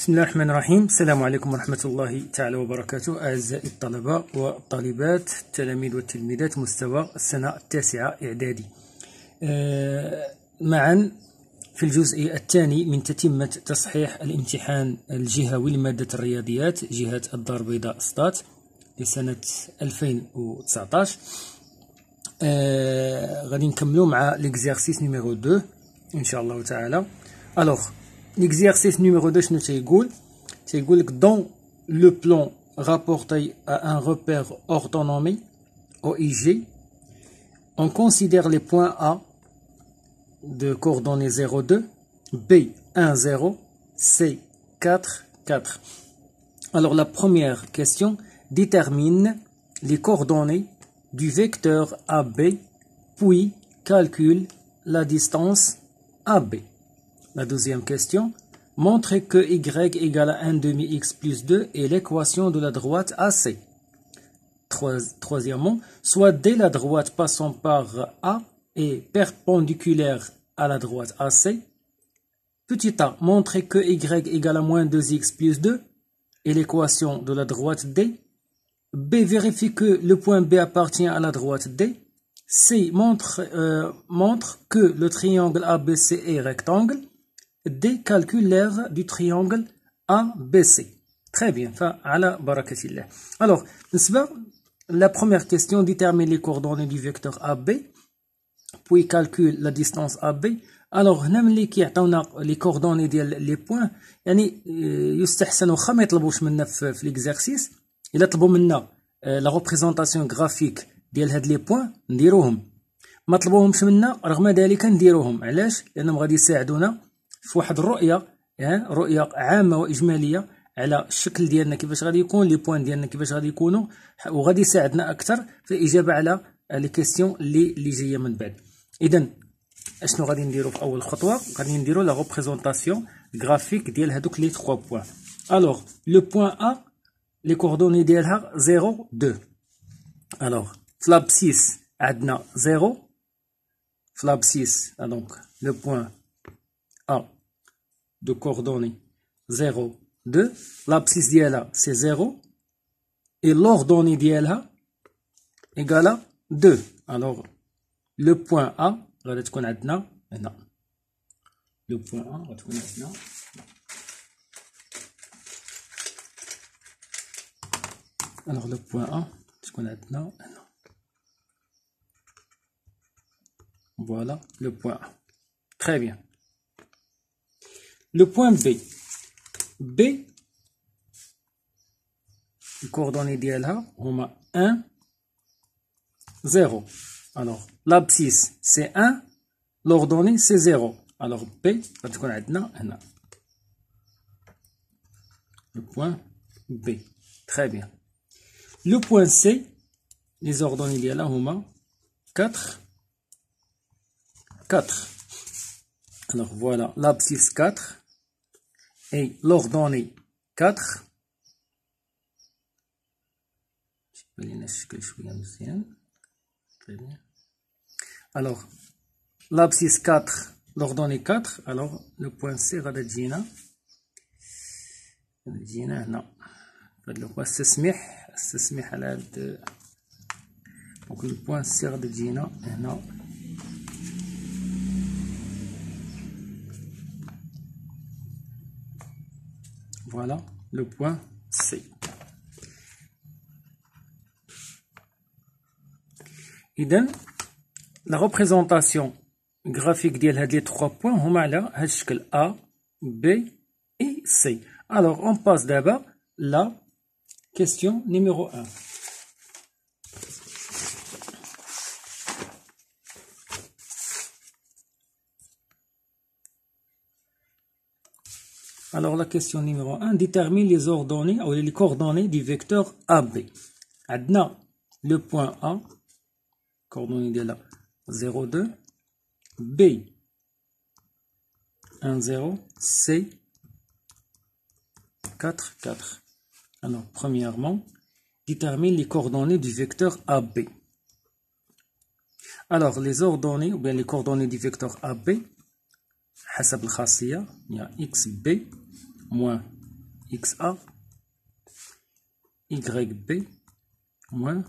بسم الله الرحمن الرحيم السلام عليكم ورحمة الله تعالى وبركاته أعزائي الطلبة والطالبات التلاميذ والتلميذات مستوى السنة التاسعة إعدادي معا في الجزء الثاني من تتمة تصحيح الامتحان الجهوي لمادة الرياضيات جهة الدار البيضاء ستات لسنة 2019 eh, غادي نكملو مع ليكزارسيس نيميرو 2 إن شاء الله تعالى ألوغ L'exercice numéro 2, c'est Goul dans le plan rapporté à un repère orthonormé OIG, on considère les points A de coordonnées 0, 2, B, 1, 0, C, 4, 4. Alors la première question détermine les coordonnées du vecteur AB, puis calcule la distance AB. La deuxième question. Montrez que y égale à 1 demi x plus 2 est l'équation de la droite AC. Troisièmement, soit D la droite passant par A est perpendiculaire à la droite AC. Petit a, montrez que y égale à moins 2x plus 2 est l'équation de la droite D. B, vérifie que le point B appartient à la droite D. C, montre, euh, montre que le triangle ABC est rectangle des l'aire du triangle ABC. Très bien. Alors, la première question détermine les coordonnées du vecteur AB, puis calcule la distance AB. Alors, même les qui les coordonnées des points, il euh, l'exercice. Il a euh, la représentation graphique des les points. ما طلبوهمش منا رغم ذلك نديروهم علاش graphique غادي في واحد الرؤيه يعني رؤيه عامه واجماليه على الشكل ديالنا كيفاش غادي يكون لي بوين ديالنا كيفاش غادي يكونوا وغادي يساعدنا اكثر في الاجابه على لي كيسيون اللي اللي جايه من بعد اذا اشنو غادي نديرو في اول خطوه غادي نديرو لا ريبريزونطاسيون غرافيك ديال هذوك لي 3 بوين الوغ لو بوين ا لي كوردوني ديالها 0 2 الوغ فلاب 6 عندنا 0 فلاب 6 دونك لو بوين de coordonnées 0, 2. L'abscisse d'Iela, c'est 0. Et l'ordonnée d'Iela égale à 2. Alors, le point A, on va qu'on a Le point A, on va Alors, le point A, ce qu'on a maintenant. Voilà, le point A. Très bien. Le point B. B, les coordonnées d'ILA, on a 1, 0. Alors, l'abscisse, c'est 1, l'ordonnée, c'est 0. Alors, B, parce qu'on a le point B. Très bien. Le point C, les ordonnées d'ILA, on a 4, 4. Alors, voilà, l'abscisse 4 et l'ordonnée 4. Alors, l'abscisse 4 l'ordonnée 4. Alors, le point C sera de Gina. Le eh, point de le point Non. Voilà le point C. donc la représentation graphique de les trois points on a là A B et C. Alors on passe d'abord la question numéro 1. Alors la question numéro 1 détermine les ordonnées ou les coordonnées du vecteur AB. Adna, le point A, coordonnées de la 0, 2, B, 1, 0, C, 4, 4. Alors premièrement, détermine les coordonnées du vecteur AB. Alors les ordonnées ou bien les coordonnées du vecteur AB, حسب il y a XB moins xa, yb moins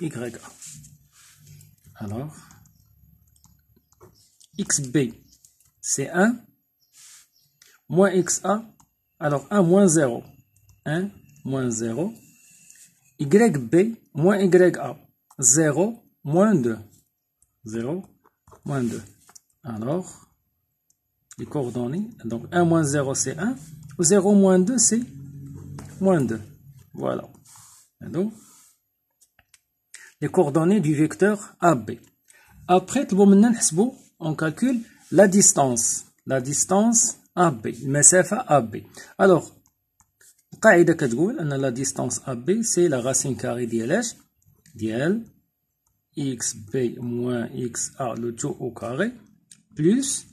ya. Alors, xb, c'est 1, moins xa, alors 1 moins 0. 1 moins 0. YB moins YA. 0 moins 2. 0 moins 2. Alors, les coordonnées, donc 1 moins 0 c'est 1. 0 moins 2, c'est moins 2. Voilà. les coordonnées du vecteur AB. Après, on calcule la distance. La distance AB. MSFA AB. Alors, قاعدة كتقول la distance AB c'est la racine carrée ديال DL, XB moins XA le tout au carré plus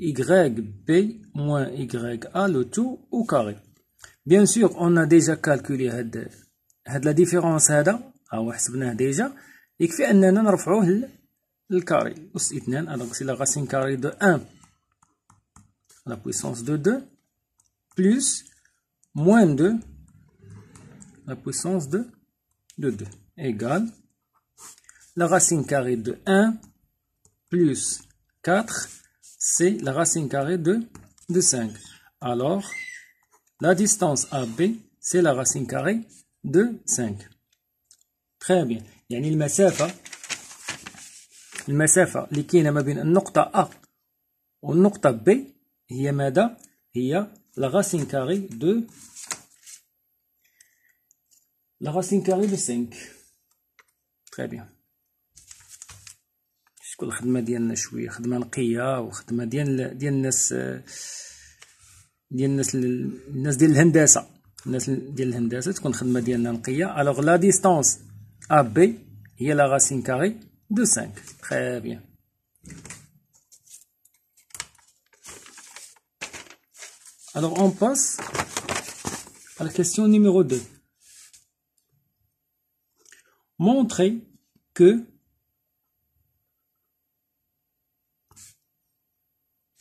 YB moins YA, le tout au carré. Bien sûr, on a déjà calculé la différence لا Ah هذا هو حسبناه ديجا يكفي اننا نرفعوه للكاري اس carré. Ah, donc c'est la دو 1 la puissance de 2 plus moins 2 la puissance de, de 2 égale la racine carrée de 1 plus 4 c'est la racine carrée de, 5. Alors, la distance AB, c'est la racine carrée de 5. Très bien. Il y a اللي ما بين A. B. a la racine carrée de. La racine carrée de 5. Très bien. شكون الخدمه ديالنا شويه خدمه نقيه وخدمه ديال ديال الناس ديال الناس الناس ديال الهندسه الناس ديال الهندسه تكون الخدمه ديالنا نقيه الوغ لا ديستونس ا بي هي لا غاسين كاري دو 5 تري بيان الوغ اون باس على la نيميرو numéro 2 montrer que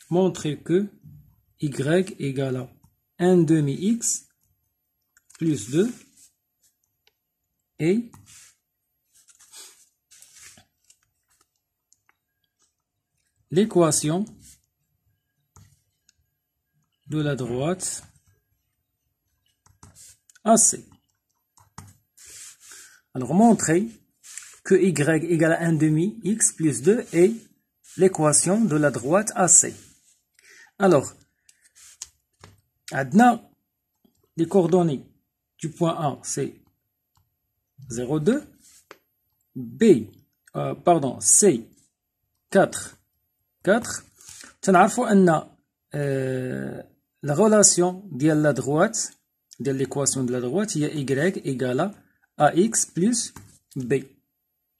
montrer que y égale à 1 demi x plus 2 est l'équation de la droite AC. Alors, montrer que y égale à 1 demi x plus 2 est l'équation de la droite AC. Alors, Adna, les coordonnées du point A, c'est 0,2. B, euh, pardon, C, 4, 4. Tu la relation de la droite, de l'équation de la droite, il y Y égale à AX plus B.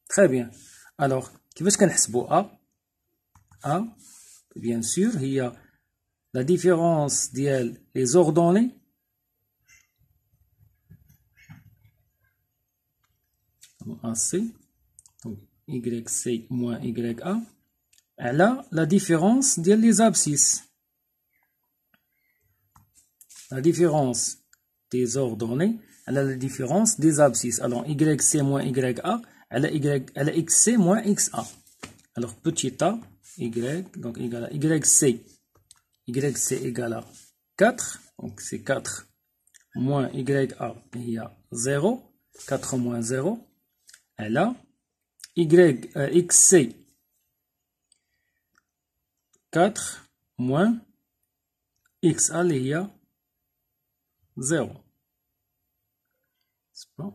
Très bien. Alors, qu'est-ce qu'on a A, bien sûr, il y a la différence dit-elle, les ordonnées AC YC moins YA a la différence des les abscisses la différence des ordonnées elle a la différence des abscisses alors YC moins YA elle a, y, elle a XC moins XA alors petit a Y donc égal à YC YC égale à 4, donc c'est 4 moins YA, il y a 0, 4 moins 0, Et là, y, euh, XC 4 moins XA, il y a 0. C'est bon.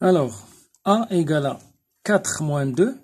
Alors, A égale à 4 moins 2,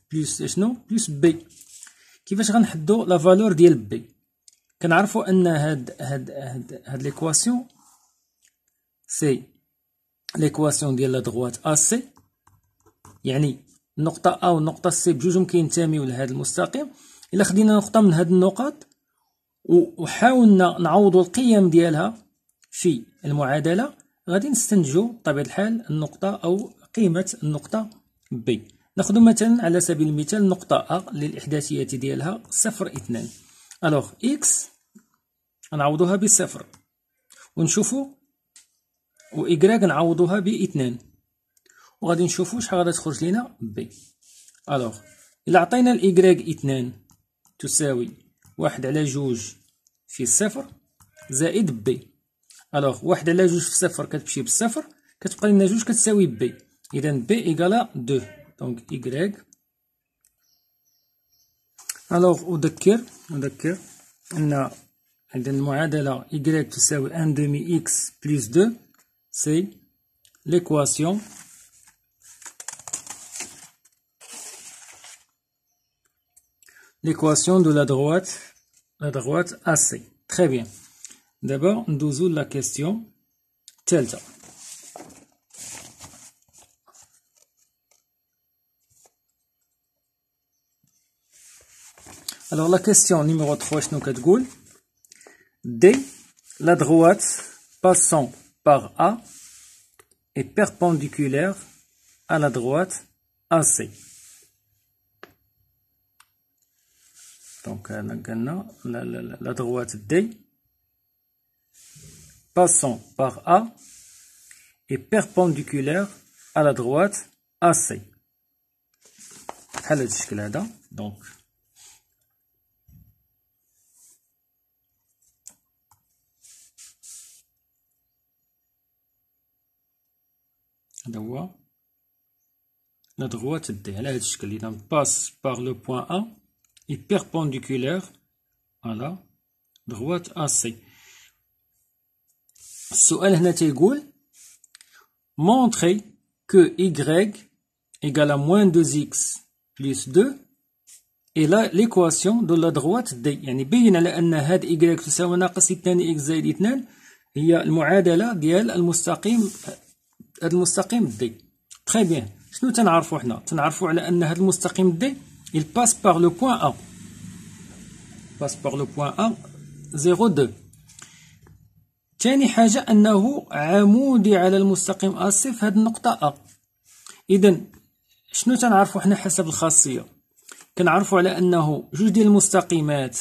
بلس شنو بلس بي كيفاش غنحدو لا فالور ديال بي كنعرفوا ان هاد هاد هاد هاد ليكواسيون سي ليكواسيون ديال لا دغوات ا سي يعني النقطة أ والنقطة سي بجوجهم كينتميو لهاد المستقيم إلا خدينا نقطة من هاد النقط وحاولنا نعوضوا القيم ديالها في المعادلة غادي نستنتجو بطبيعة الحال النقطة أو قيمة النقطة بي ناخذ مثلا على سبيل المثال نقطة أ للإحداثيات ديالها صفر اثنان ألوغ إكس نعوضوها بصفر ونشوفو و إكراك نعوضوها باثنان وغادي نشوفو شحال غادي تخرج لينا بي ألوغ إلا عطينا الإكراك اثنان تساوي واحد على جوج في صفر زائد بي ألوغ واحد على جوج في صفر كتمشي بصفر كتبقى لنا جوج كتساوي بي إذا بي إيكالا دو donc Y. Alors, on a أن on la Y à 1 demi X plus 2 c'est l'équation l'équation de la droite la droite AC. Très bien. D'abord, nous la question delta. Alors la question numéro 3, D, la droite passant par A est perpendiculaire à la droite AC. Donc euh, la, droite D passant par A est perpendiculaire à la droite AC. Donc, la droite D على passe par le point A est perpendiculaire à la droite AC السؤال est de montrer que Y égale à moins 2X plus 2 et là l'équation de la droite D Y هذا المستقيم دي تري بيان شنو تنعرفوا حنا تنعرفوا على ان هذا المستقيم دي il passe par le point A passe par le point A 0 2 ثاني حاجة أنه عمودي على المستقيم أ في هاد النقطة أ إذا شنو تنعرفو حنا حسب الخاصية كنعرفو على أنه جوج ديال المستقيمات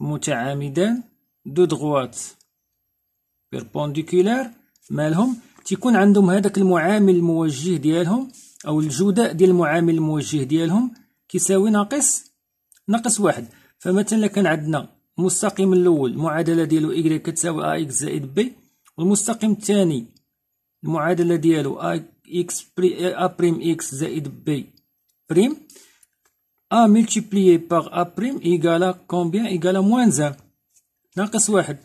متعامدان دو دغوات بيربونديكولار مالهم تيكون عندهم هذاك المعامل الموجه ديالهم او الجداء ديال المعامل الموجه ديالهم كيساوي ناقص ناقص واحد فمثلا كان عندنا المستقيم الاول المعادله ديالو اي كتساوي اكس زائد بي والمستقيم الثاني المعادله ديالو ا بريم اكس زائد بي بريم ا ملتيبليي باغ ا بريم ايكالا كومبيان ايكالا موان زان ناقص واحد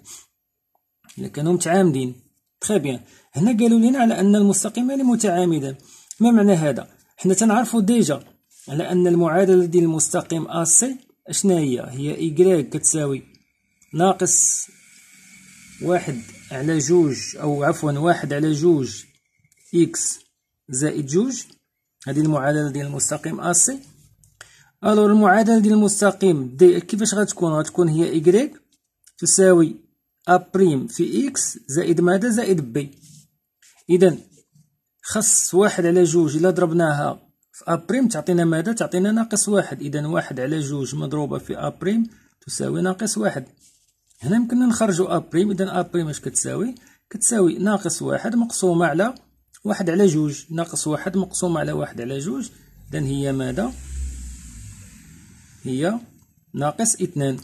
الا كانوا متعامدين تخي بيان هنا قالوا لنا على أن المستقيمان يعني متعامدان ما معنى هذا حنا تنعرفوا ديجا على أن المعادلة ديال المستقيم سي أشنا هي هي إيكغيك كتساوي ناقص واحد على جوج أو عفوا واحد على جوج إكس زائد جوج هذه المعادلة ديال المستقيم ا سي الور المعادلة ديال المستقيم دي كيفاش غتكون غتكون هي إيكغيك تساوي أ بريم في إكس زائد ماذا زائد بي اذا خص واحد على جوج الا ضربناها في ابريم تعطينا ماذا تعطينا ناقص واحد اذا واحد على جوج مضروبه في ابريم تساوي ناقص واحد هنا يمكننا نخرجوا ابريم اذا ابريم اش كتساوي كتساوي ناقص واحد مقسومه على واحد على جوج ناقص واحد مقسومه على واحد على جوج اذا هي ماذا هي ناقص اثنان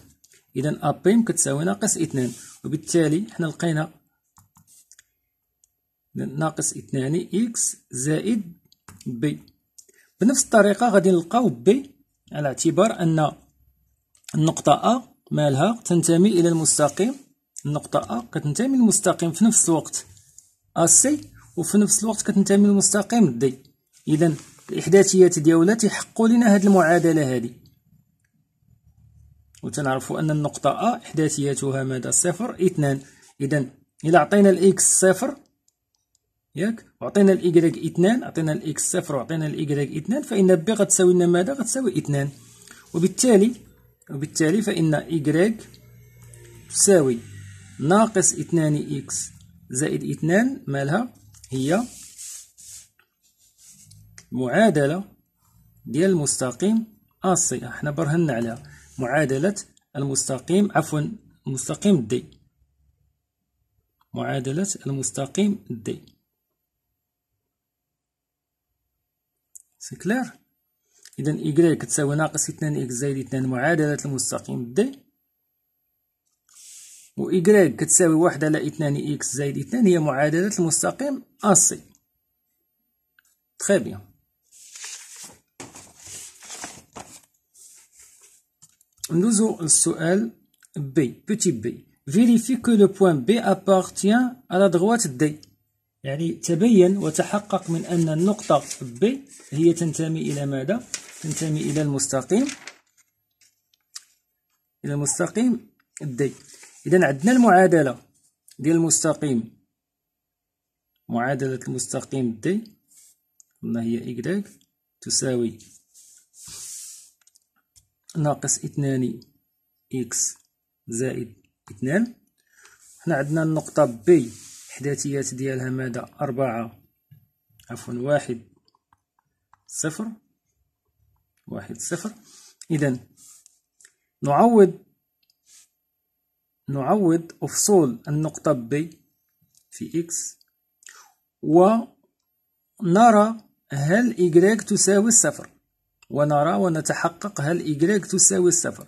اذا ابريم كتساوي ناقص اثنان وبالتالي حنا لقينا ناقص اثنان إكس زائد بي بنفس الطريقة غادي نلقاو بي على اعتبار أن النقطة أ مالها تنتمي إلى المستقيم النقطة أ كتنتمي للمستقيم في نفس الوقت سي وفي نفس الوقت كتنتمي للمستقيم دي إذا الإحداثيات ديالها تيحقو لنا هاد المعادلة هادي وتنعرفو أن النقطة أ إحداثياتها ماذا صفر اثنان إذا إلا عطينا الإكس صفر ياك وعطينا الايكغيك اثنان عطينا الاكس صفر وعطينا الايكغيك اثنان فان ب غتساوي لنا ماذا غتساوي اثنان وبالتالي وبالتالي فان ايكغيك تساوي ناقص اثنان اكس زائد اثنان مالها هي معادلة ديال المستقيم أصي احنا برهنا عليها معادلة المستقيم عفوا مستقيم دي معادلة المستقيم دي سي كلير اذا y كتساوي ناقص 2 x زائد 2 معادله المستقيم د و y كتساوي 1 على 2 x زائد 2 هي معادله المستقيم ا سي تري بيان ندوزو للسؤال بي بوتي بي فيريفي كو لو بوين بي ابارتيان على دغوات دي يعني تبين وتحقق من أن النقطة B هي تنتمي إلى ماذا؟ تنتمي إلى المستقيم إلى المستقيم D إذا عندنا المعادلة ديال المستقيم معادلة المستقيم D قلنا هي Y تساوي ناقص اثنان إكس زائد اثنان هنا عندنا النقطة B الإحداثيات ديالها ماذا أربعة عفوا واحد صفر واحد صفر إذا نعوض نعوض أفصول النقطة ب في إكس ونرى هل إيكغيك تساوي الصفر ونرى ونتحقق هل إيكغيك تساوي الصفر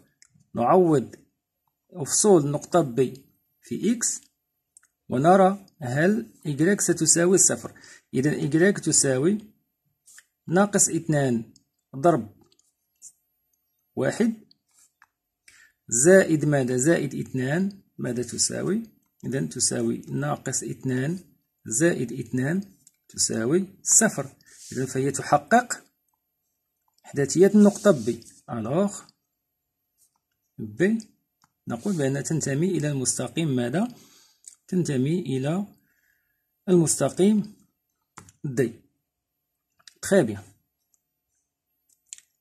نعوض أفصول النقطة ب في إكس ونرى هل y ستساوي الصفر إذا y تساوي ناقص اثنان ضرب واحد زائد ماذا زائد اثنان ماذا تساوي إذا تساوي ناقص اثنان زائد اثنان تساوي صفر إذا فهي تحقق إحداثية النقطة بي ألوغ بي نقول بأنها تنتمي إلى المستقيم ماذا تنتمي إلى المستقيم دي تخي بيان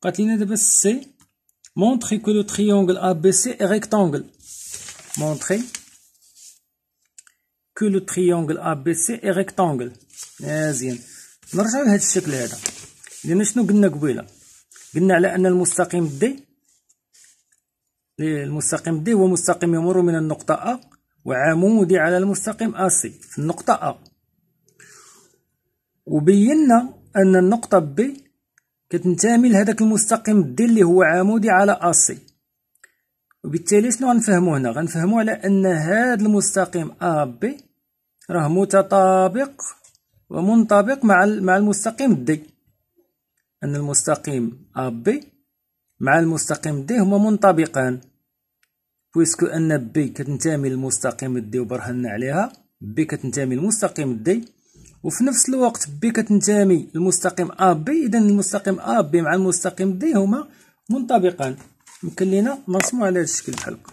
قالت لينا دابا سي مونطخي كو لو تريونغل ا بي سي ريكتانغل مونطخي كو لو تريونغل ا بي سي ريكتانغل مزيان نرجعو لهاد الشكل هذا لان شنو قلنا قبيله قلنا على ان المستقيم دي المستقيم دي هو مستقيم يمر من النقطه ا وعمودي على المستقيم اسي آه، في النقطة أ آه. وبينا أن النقطة ب كتنتمي لهذاك المستقيم دي اللي هو عمودي على اسي آه، وبالتالي شنو غنفهمو هنا غنفهمو على أن هذا المستقيم أ ب راه متطابق ومنطبق مع مع المستقيم دي أن المستقيم أ ب مع المستقيم دي هما منطبقان بويسكو ان بي كتنتمي للمستقيم الدي وبرهنا عليها بي كتنتمي للمستقيم الدي وفي نفس الوقت بي كتنتمي للمستقيم ا بي اذا المستقيم ا بي مع المستقيم دي هما منطبقان يمكن لينا نرسمو على هذا الشكل بحال هكا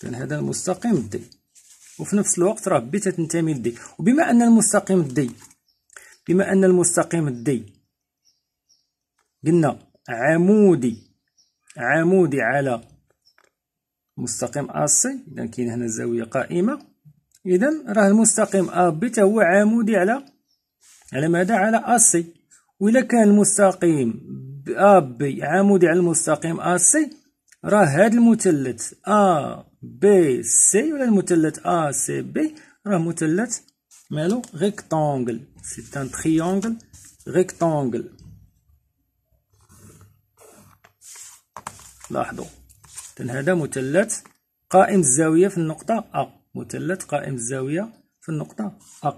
كان هذا المستقيم دي وفي نفس الوقت راه بي تتنتمي لدي وبما ان المستقيم دي بما ان المستقيم دي قلنا عمودي عمودي على مستقيم AC اذا كاين هنا زاويه قائمه اذا راه المستقيم ا بي حتى هو عمودي على على ماذا على AC واذا كان المستقيم ا بي عمودي على المستقيم AC راه هاد المثلث ا بي سي ولا المثلث ا بي راه مثلث مالو ريكتونغل سي ان تريونغل ريكتونغل لاحظوا إذن هذا مثلث قائم الزاوية في النقطة أ مثلث قائم الزاوية في النقطة أ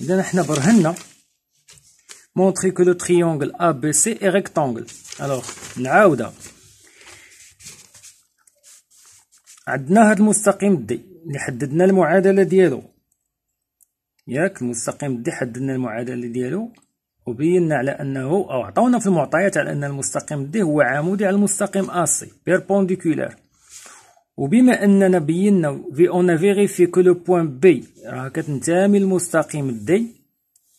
إذا نحن برهنا مونتخي كو لو تخيونغل أ بي سي إي ريكتونغل ألوغ نعاودها. عندنا هاد المستقيم دي اللي حددنا المعادلة ديالو. ياك المستقيم دي حددنا المعادلة ديالو وبينا على انه او عطاونا في المعطيات على ان المستقيم دي هو عمودي على المستقيم اسي بيربونديكولار وبما اننا بينا في اون فيغيفي كو لو بوين بي راه كتنتمي للمستقيم دي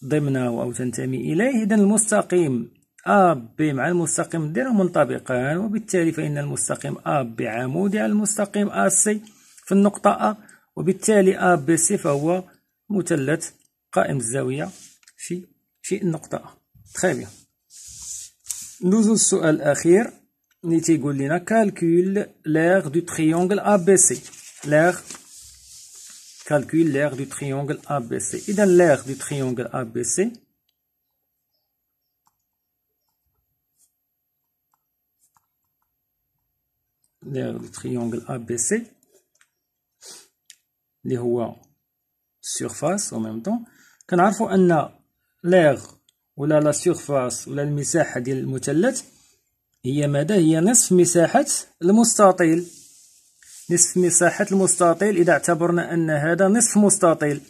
ضمنه او تنتمي اليه اذا المستقيم ا بي مع المستقيم دي راه منطبقان وبالتالي فان المستقيم ا بي عمودي على المستقيم ا سي في النقطه ا وبالتالي ا بي سي فهو مثلث قائم الزاويه في Très bien. Nous allons faire un calcul l'air du triangle ABC. L'air, calcul l'air du triangle ABC. Et dans l'air du triangle ABC, l'air du triangle ABC, les rois surface en même temps, a لاغ ولا لا سيرفاس ولا المساحة ديال المثلث هي ماذا هي نصف مساحة المستطيل نصف مساحة المستطيل إذا اعتبرنا أن هذا نصف مستطيل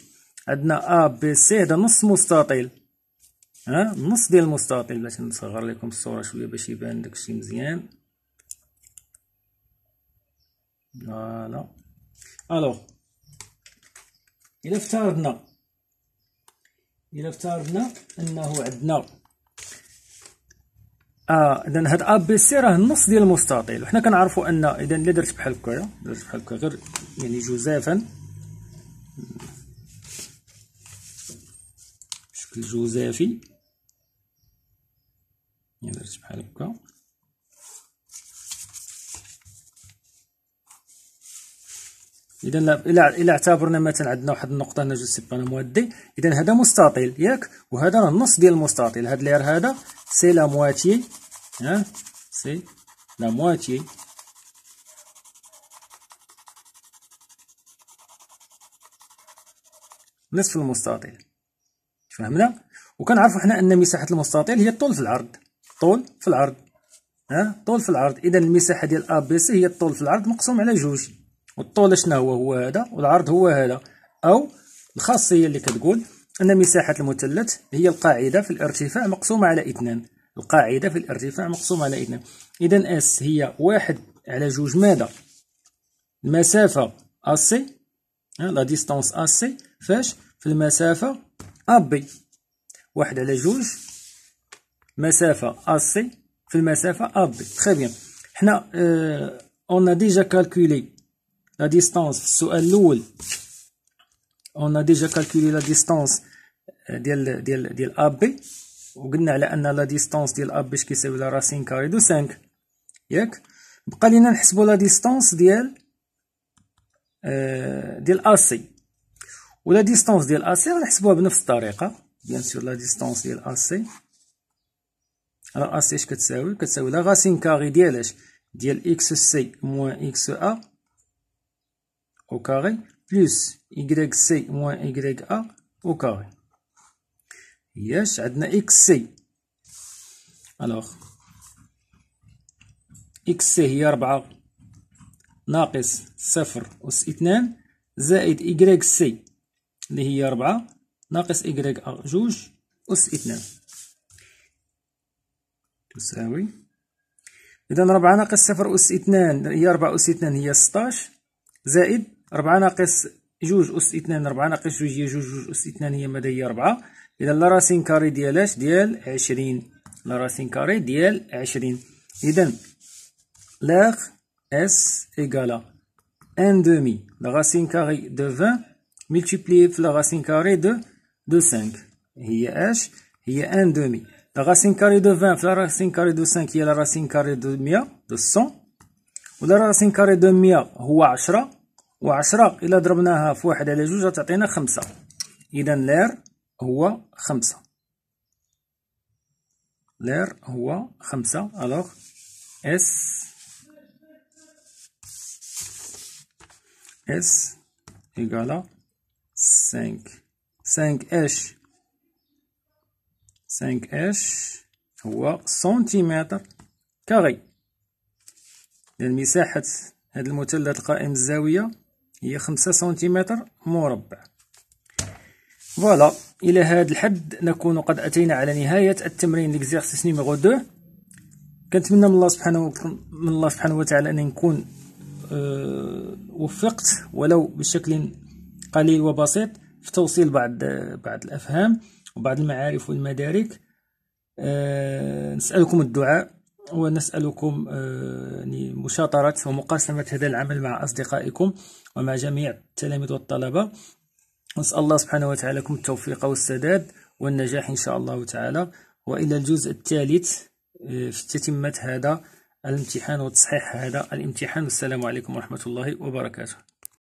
عندنا أ بي سي هذا نص مستطيل ها نص ديال المستطيل باش نصغر لكم الصورة شوية باش يبان داكشي مزيان فوالا ألوغ إلا افترضنا الى افترضنا انه عندنا اه اذا هاد ا بي سي راه النص ديال المستطيل وحنا كنعرفوا ان اذا الا درت بحال هكايا درت بحال هكا غير يعني جزافا بشكل جزافي يعني درت بحال هكا اذا الا الا اعتبرنا مثلا عندنا واحد النقطه هنا جو سي با موادي اذا هذا مستطيل ياك وهذا النص ديال المستطيل هذا لير هذا سي لا مواتي ها سي لا مواتي نصف المستطيل فهمنا وكنعرفوا حنا ان مساحه المستطيل هي الطول في العرض طول في العرض ها طول في العرض اذا المساحه ديال ا بي سي هي الطول في العرض مقسوم على جوج والطول شنو هو هو هذا والعرض هو هذا او الخاصيه اللي كتقول ان مساحه المثلث هي القاعده في الارتفاع مقسومه على اثنان القاعده في الارتفاع مقسومه على اثنان اذا اس هي واحد على جوج ماذا المسافه ا سي لا ديستانس سي فاش في المسافه ا بي واحد على جوج مسافه ا سي في المسافه ا بي تري بيان حنا اون ا ديجا كالكولي لا distance في السؤال الاول اون ديجا كالكولي لا ديستانس ديال ديال ديال ا بي وقلنا على ان لا ديستانس ديال ا بي اش كيساوي لا راسين كاري دو 5 ياك بقى لينا نحسبوا لا ديستانس ديال ديال ا سي ولا ديستانس ديال ا سي غنحسبوها بنفس الطريقه بيان سور لا ديستانس ديال ا سي راه ا سي اش كتساوي كتساوي لا راسين كاري ديال اش ديال اكس سي موان اكس ا au carré plus YC moins YA au carré. Yes, عندنا XC. Alors, XC هي 4 ناقص صفر أس اثنان زائد YC اللي هي 4 ناقص YA جوج أس اثنان تساوي إذا 4 ناقص صفر أس اثنان هي 4 أس اثنان هي 16 زائد ربعة ناقص جوج أس اثنان ربعة ناقص جوج هي جوج جوج أس اثنان هي مادا هي ربعة إذا لراسين كاري ديال اش ديال عشرين لراسين كاري ديال عشرين إذا لاغ اس إيكالا ان دومي لراسين كاري دو فان ملتيبلي في لراسين كاري دو دو سانك هي اش هي ان دومي لراسين كاري دو فان في لراسين كاري دو سانك هي لراسين كاري دو ميا دو سون ولا راسين كاري دو ميا هو عشرة وعشرة إلا ضربناها في واحد على جوج تعطينا خمسة إذا لير هو خمسة لير هو خمسة ألوغ إس إس إيكالا سانك سانك إش سانك إش هو سنتيمتر كاري لأن مساحة هذا المثلث قائم الزاوية هي خمسة سنتيمتر مربع فوالا الى هذا الحد نكون قد اتينا على نهايه التمرين ليكزيرسيس نيميرو 2 كنتمنى من الله سبحانه من الله سبحانه وتعالى ان نكون أه وفقت ولو بشكل قليل وبسيط في توصيل بعض بعض الافهام وبعض المعارف والمدارك أه نسالكم الدعاء ونسألكم آه، يعني مشاطرة ومقاسمة هذا العمل مع أصدقائكم ومع جميع التلاميذ والطلبة نسأل الله سبحانه وتعالى لكم التوفيق والسداد والنجاح إن شاء الله تعالى وإلى الجزء الثالث آه، في تتمة هذا الامتحان وتصحيح هذا الامتحان والسلام عليكم ورحمة الله وبركاته